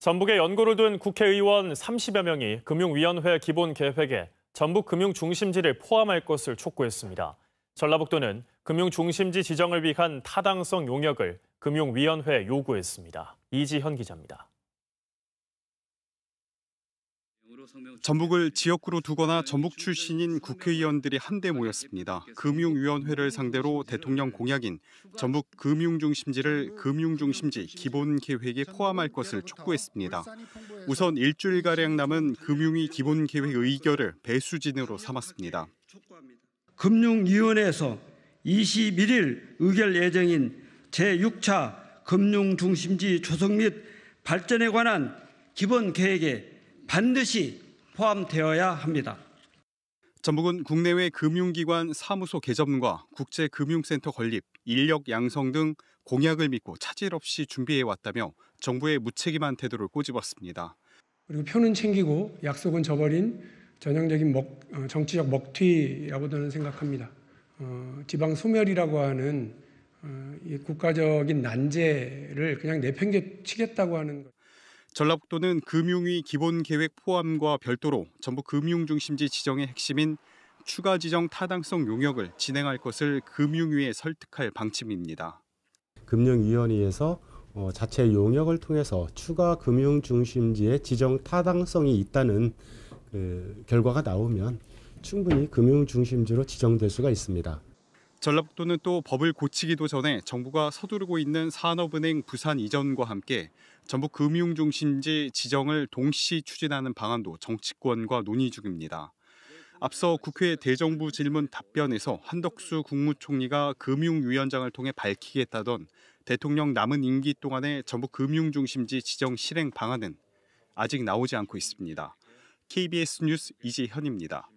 전북에 연고를 둔 국회의원 30여 명이 금융위원회 기본 계획에 전북 금융 중심지를 포함할 것을 촉구했습니다. 전라북도는 금융 중심지 지정을 위한 타당성 용역을 금융위원회에 요구했습니다. 이지현 기자입니다. 전북을 지역구로 두거나 전북 출신인 국회의원들이 한데 모였습니다. 금융위원회를 상대로 대통령 공약인 전북 금융중심지를 금융중심지 기본계획에 포함할 것을 촉구했습니다. 우선 일주일가량 남은 금융위 기본계획 의결을 배수진으로 삼았습니다. 금융위원회에서 21일 의결 예정인 제6차 금융중심지 조성 및 발전에 관한 기본계획에 반드시 포함되어야 합니다. 전북은 국내외 금융기관 사무소 개점과 국제금융센터 건립, 인력 양성 등 공약을 믿고 차질 없이 준비해 왔다며 정부의 무책임한 태도를 꼬집었습니다. 그리고 표는 챙기고 약속은 저버린 전형적인 먹, 어, 정치적 먹튀라고저는 생각합니다. 어, 지방 소멸이라고 하는 어, 국가적인 난제를 그냥 내팽개치겠다고 하는 것. 전라북도는 금융위 기본계획 포함과 별도로 전부 금융중심지 지정의 핵심인 추가 지정 타당성 용역을 진행할 것을 금융위에 설득할 방침입니다. 금융위원회에서 어, 자체 용역을 통해서 추가 금융중심지의 지정 타당성이 있다는 그 결과가 나오면 충분히 금융중심지로 지정될 수가 있습니다. 전라북도는 또 법을 고치기도 전에 정부가 서두르고 있는 산업은행 부산 이전과 함께 전북 금융중심지 지정을 동시 추진하는 방안도 정치권과 논의 중입니다. 앞서 국회 대정부 질문 답변에서 한덕수 국무총리가 금융위원장을 통해 밝히겠다던 대통령 남은 임기 동안의 전북 금융중심지 지정 실행 방안은 아직 나오지 않고 있습니다. KBS 뉴스 이지현입니다.